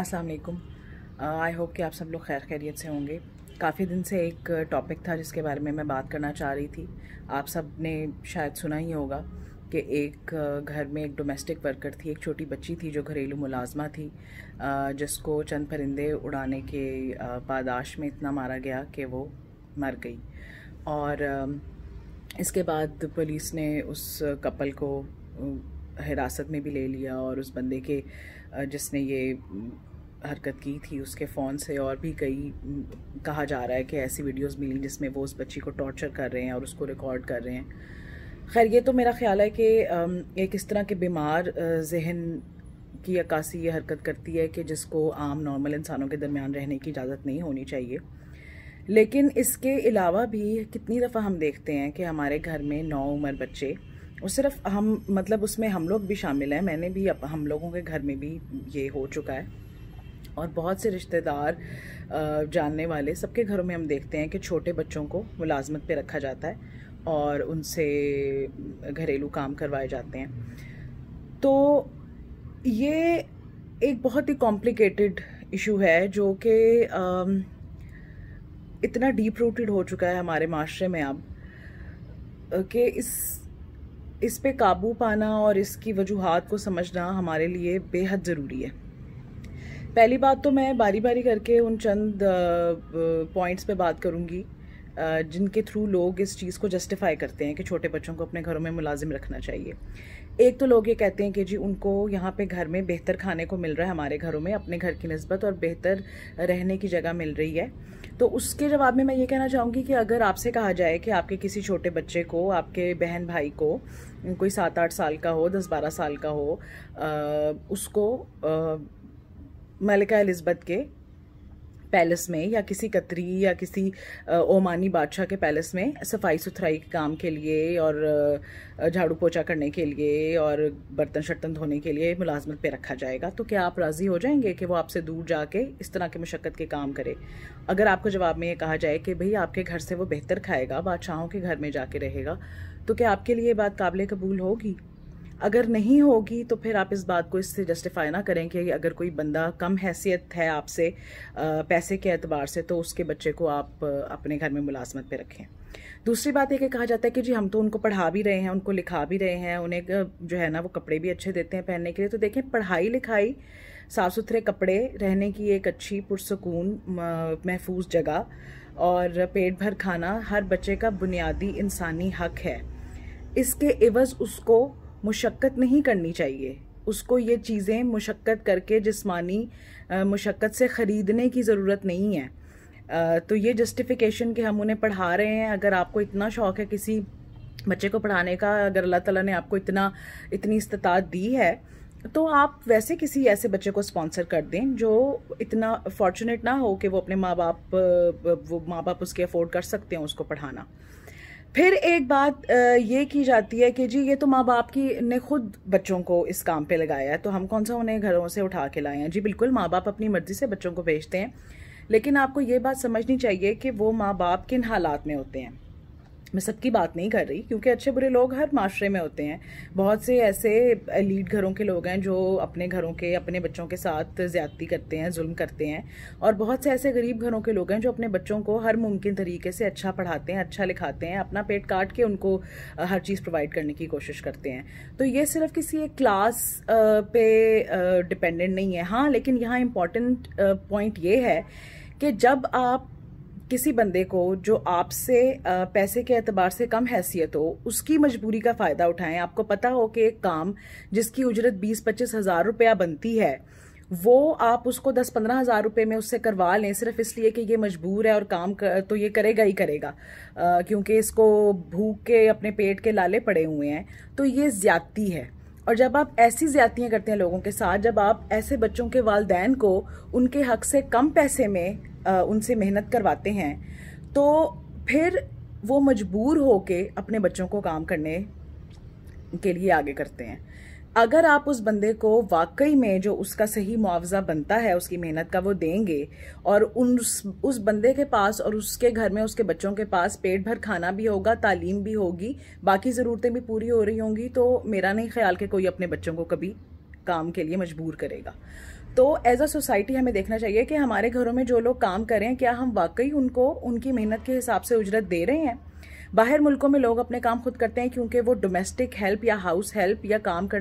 अस्सलाम वालेकुम I hope कि आप सब लोग खैर खैरियत से होंगे काफ़ी दिन से एक टॉपिक uh, था जिसके बारे में मैं बात करना चाह रही थी आप सब ने शायद सुना ही होगा कि एक uh, घर में एक डोमेस्टिक वर्कर थी एक छोटी बच्ची थी जो घरेलू मुलाजमा थी uh, जिसको चंद परिंदे उड़ाने के पादाश में इतना मारा गया कि वो मर गई और um, इसके बाद पुलिस ने उस कपल को हिरासत में भी ले लिया और उस बंदे के जिसने ये हरकत की थी उसके फ़ोन से और भी कई कहा जा रहा है कि ऐसी वीडियोस मिली जिसमें वो उस बच्ची को टॉर्चर कर रहे हैं और उसको रिकॉर्ड कर रहे हैं खैर ये तो मेरा ख्याल है कि एक इस तरह के बीमार जहन की अक्सी ये हरकत करती है कि जिसको आम नॉर्मल इंसानों के दरमियान रहने की इजाज़त नहीं होनी चाहिए लेकिन इसके अलावा भी कितनी दफ़ा हम देखते हैं कि हमारे घर में नौ उम्र बच्चे और सिर्फ हम मतलब उसमें हम लोग भी शामिल हैं मैंने भी अप, हम लोगों के घर में भी ये हो चुका है और बहुत से रिश्तेदार जानने वाले सबके घरों में हम देखते हैं कि छोटे बच्चों को मुलाजमत पे रखा जाता है और उनसे घरेलू काम करवाए जाते हैं तो ये एक बहुत ही कॉम्प्लिकेटेड इशू है जो कि इतना डीप रूटेड हो चुका है हमारे माशरे में अब कि इस इस पे काबू पाना और इसकी वजूहत को समझना हमारे लिए बेहद ज़रूरी है पहली बात तो मैं बारी बारी करके उन चंद पॉइंट्स पे बात करूँगी जिनके थ्रू लोग इस चीज़ को जस्टिफाई करते हैं कि छोटे बच्चों को अपने घरों में मुलाजिम रखना चाहिए एक तो लोग ये कहते हैं कि जी उनको यहाँ पे घर में बेहतर खाने को मिल रहा है हमारे घरों में अपने घर की नस्बत और बेहतर रहने की जगह मिल रही है तो उसके जवाब में मैं ये कहना चाहूँगी कि अगर आपसे कहा जाए कि आपके किसी छोटे बच्चे को आपके बहन भाई को कोई सात आठ साल का हो दस बारह साल का हो आ, उसको आ, मलिका एलिजबत के पैलेस में या किसी कतरी या किसी ओमानी बादशाह के पैलेस में सफाई सुथराई के काम के लिए और झाड़ू पोछा करने के लिए और बर्तन शर्तन धोने के लिए मुलाजमत पे रखा जाएगा तो क्या आप राज़ी हो जाएंगे कि वो आपसे दूर जाके इस तरह के मशक्क़त के काम करे अगर आपको जवाब में ये कहा जाए कि भाई आपके घर से वो बेहतर खाएगा बादशाहों के घर में जाके रहेगा तो क्या आपके लिए बात काबिल कबूल होगी अगर नहीं होगी तो फिर आप इस बात को इससे जस्टिफाई ना करें कि अगर कोई बंदा कम हैसियत है आपसे पैसे के एतबार से तो उसके बच्चे को आप अपने घर में मुलाजमत पे रखें दूसरी बात यह कि कहा जाता है कि जी हम तो उनको पढ़ा भी रहे हैं उनको लिखा भी रहे हैं उन्हें जो है ना वो कपड़े भी अच्छे देते हैं पहनने के लिए तो देखें पढ़ाई लिखाई साफ़ सुथरे कपड़े रहने की एक अच्छी पुरसकून महफूज जगह और पेट भर खाना हर बच्चे का बुनियादी इंसानी हक है इसके एवज़ उसको मुशक्क़त नहीं करनी चाहिए उसको ये चीज़ें मुशक्क़त करके जिस्मानी मुशक्क़त से ख़रीदने की ज़रूरत नहीं है आ, तो ये जस्टिफिकेशन कि हम उन्हें पढ़ा रहे हैं अगर आपको इतना शौक़ है किसी बच्चे को पढ़ाने का अगर अल्लाह ताला ने आपको इतना इतनी इस्तात दी है तो आप वैसे किसी ऐसे बच्चे को स्पॉन्सर कर दें जो इतना फॉर्चुनेट ना हो कि वो अपने माँ बाप वो माँ बाप उसके अफोर्ड कर सकते हैं उसको पढ़ाना फिर एक बात ये की जाती है कि जी ये तो माँ बाप की ने खुद बच्चों को इस काम पे लगाया है तो हम कौन सा उन्हें घरों से उठा के लाए हैं जी बिल्कुल माँ बाप अपनी मर्ज़ी से बच्चों को भेजते हैं लेकिन आपको ये बात समझनी चाहिए कि वो माँ बाप किन हालात में होते हैं मैं सबकी बात नहीं कर रही क्योंकि अच्छे बुरे लोग हर माशरे में होते हैं बहुत से ऐसे लीड घरों के लोग हैं जो अपने घरों के अपने बच्चों के साथ ज़्यादती करते हैं जुल्म करते हैं और बहुत से ऐसे गरीब घरों के लोग हैं जो अपने बच्चों को हर मुमकिन तरीके से अच्छा पढ़ाते हैं अच्छा लिखाते हैं अपना पेट काट के उनको हर चीज़ प्रोवाइड करने की कोशिश करते हैं तो ये सिर्फ किसी एक क्लास पे डिपेंडेंट नहीं है हाँ लेकिन यहाँ इम्पॉर्टेंट पॉइंट ये है कि जब आप किसी बंदे को जो आपसे पैसे के अतबार से कम हैसियत हो उसकी मजबूरी का फ़ायदा उठाएं आपको पता हो कि एक काम जिसकी उजरत बीस पच्चीस हज़ार रुपया बनती है वो आप उसको दस पंद्रह हज़ार रुपये में उससे करवा लें सिर्फ इसलिए कि ये मजबूर है और काम कर, तो ये करेगा ही करेगा क्योंकि इसको भूख के अपने पेट के लाले पड़े हुए हैं तो ये ज्यादती है और जब आप ऐसी ज्यादतियाँ करते हैं लोगों के साथ जब आप ऐसे बच्चों के वालदेन को उनके हक से कम पैसे में उनसे मेहनत करवाते हैं तो फिर वो मजबूर हो के अपने बच्चों को काम करने के लिए आगे करते हैं अगर आप उस बंदे को वाकई में जो उसका सही मुआवजा बनता है उसकी मेहनत का वो देंगे और उन उस, उस बंदे के पास और उसके घर में उसके बच्चों के पास पेट भर खाना भी होगा तालीम भी होगी बाकी ज़रूरतें भी पूरी हो रही होंगी तो मेरा नहीं ख्याल कि कोई अपने बच्चों को कभी काम के लिए मजबूर करेगा तो एज अ सोसाइटी हमें देखना चाहिए कि हमारे घरों में जो लोग काम करें क्या हम वाकई उनको उनकी मेहनत के हिसाब से उजरत दे रहे हैं बाहर मुल्कों में लोग अपने काम खुद करते हैं क्योंकि वो डोमेस्टिक हेल्प या हाउस हेल्प या काम कर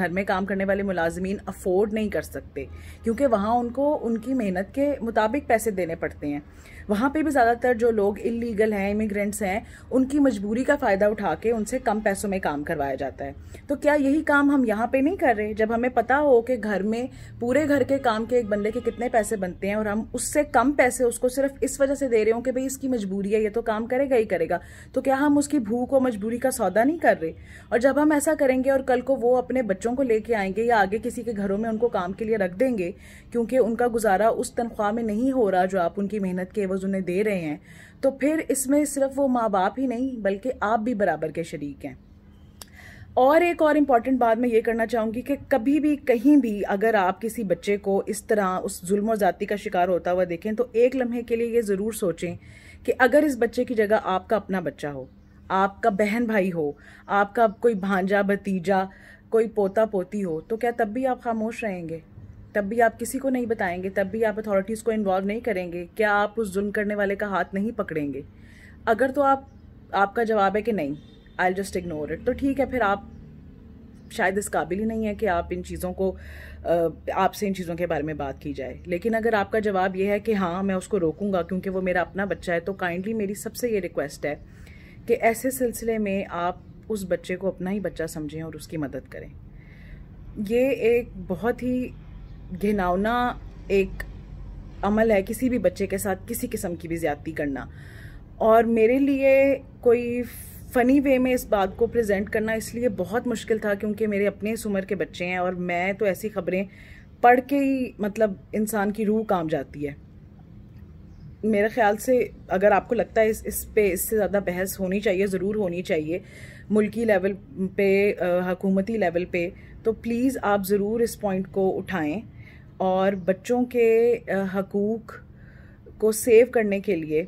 घर में काम करने वाले मुलाजमीन अफोर्ड नहीं कर सकते क्योंकि वहाँ उनको उनकी मेहनत के मुताबिक पैसे देने पड़ते हैं वहाँ पे भी ज़्यादातर जो लोग इलीगल हैं इमिग्रेंट्स हैं उनकी मजबूरी का फ़ायदा उठा के उनसे कम पैसों में काम करवाया जाता है तो क्या यही काम हम यहाँ पे नहीं कर रहे जब हमें पता हो कि घर में पूरे घर के काम के एक बंदे के कितने पैसे बनते हैं और हम उससे कम पैसे उसको सिर्फ इस वजह से दे रहे हो कि भाई इसकी मजबूरी है ये तो काम करेगा ही करेगा तो क्या हम उसकी भूख और मजबूरी का सौदा नहीं कर रहे और जब हम ऐसा करेंगे और कल को वो अपने बच्चों को लेके आएंगे या आगे किसी के घरों में उनको काम के लिए रख देंगे क्योंकि उनका गुजारा उस तनख्वाह में नहीं हो रहा जो आप उनकी मेहनत के एवज उन्हें दे रहे हैं तो फिर इसमें सिर्फ वो माँ बाप ही नहीं बल्कि आप भी बराबर के शरीक हैं और एक और इम्पॉर्टेंट बात मैं ये करना चाहूँगी कि कभी भी कहीं भी अगर आप किसी बच्चे को इस तरह उस जुल्म और ज़ाती का शिकार होता हुआ देखें तो एक लम्हे के लिए ये ज़रूर सोचें कि अगर इस बच्चे की जगह आपका अपना बच्चा हो आपका बहन भाई हो आपका कोई भांजा भतीजा कोई पोता पोती हो तो क्या तब भी आप खामोश रहेंगे तब भी आप किसी को नहीं बताएंगे तब भी आप अथॉरिटीज़ को इन्वॉल्व नहीं करेंगे क्या आप उस जुल्म करने वाले का हाथ नहीं पकड़ेंगे अगर तो आप आपका जवाब है कि नहीं आई जस्ट इग्नोर इट तो ठीक है फिर आप शायद इस काबिल ही नहीं है कि आप इन चीज़ों को आपसे इन चीज़ों के बारे में बात की जाए लेकिन अगर आपका जवाब यह है कि हाँ मैं उसको रोकूंगा क्योंकि वो मेरा अपना बच्चा है तो काइंडली मेरी सबसे ये रिक्वेस्ट है कि ऐसे सिलसिले में आप उस बच्चे को अपना ही बच्चा समझें और उसकी मदद करें ये एक बहुत ही घिनावना एक अमल है किसी भी बच्चे के साथ किसी किस्म की भी ज़्यादती करना और मेरे लिए कोई फ़नी वे में इस बात को प्रेजेंट करना इसलिए बहुत मुश्किल था क्योंकि मेरे अपने इस उम्र के बच्चे हैं और मैं तो ऐसी खबरें पढ़ के ही मतलब इंसान की रूह काम जाती है मेरे ख्याल से अगर आपको लगता है इस इस पे इससे ज़्यादा बहस होनी चाहिए ज़रूर होनी चाहिए मुल्की लेवल पे हकूमती लेवल पे तो प्लीज़ आप ज़रूर इस पॉइंट को उठाएं और बच्चों के हकूक़ को सेव करने के लिए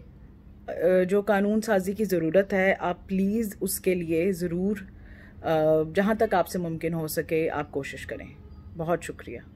जो कानून साजी की ज़रूरत है आप प्लीज़ उसके लिए ज़रूर जहाँ तक आपसे मुमकिन हो सके आप कोशिश करें बहुत शुक्रिया